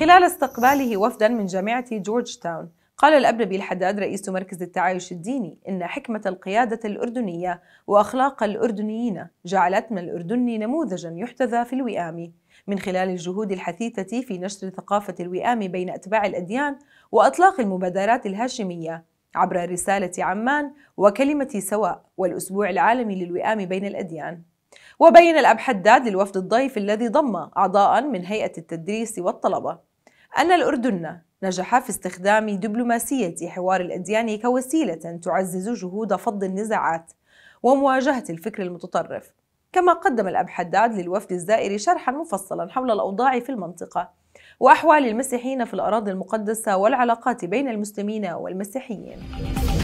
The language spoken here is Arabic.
خلال استقباله وفدا من جامعة جورج تاون قال الأبربي الحداد رئيس مركز التعايش الديني إن حكمة القيادة الأردنية وأخلاق الأردنيين جعلت من الأردن نموذجا يحتذى في الوئام من خلال الجهود الحثيثة في نشر ثقافة الوئام بين أتباع الأديان وأطلاق المبادرات الهاشمية عبر رسالة عمان وكلمة سواء والأسبوع العالمي للوئام بين الأديان وبين الأب حداد للوفد الضيف الذي ضم أعضاء من هيئة التدريس والطلبة أن الأردن نجح في استخدام دبلوماسية حوار الأديان كوسيلة تعزز جهود فض النزاعات ومواجهة الفكر المتطرف كما قدم الأب حداد للوفد الزائر شرحا مفصلا حول الأوضاع في المنطقة وأحوال المسيحيين في الأراضي المقدسة والعلاقات بين المسلمين والمسيحيين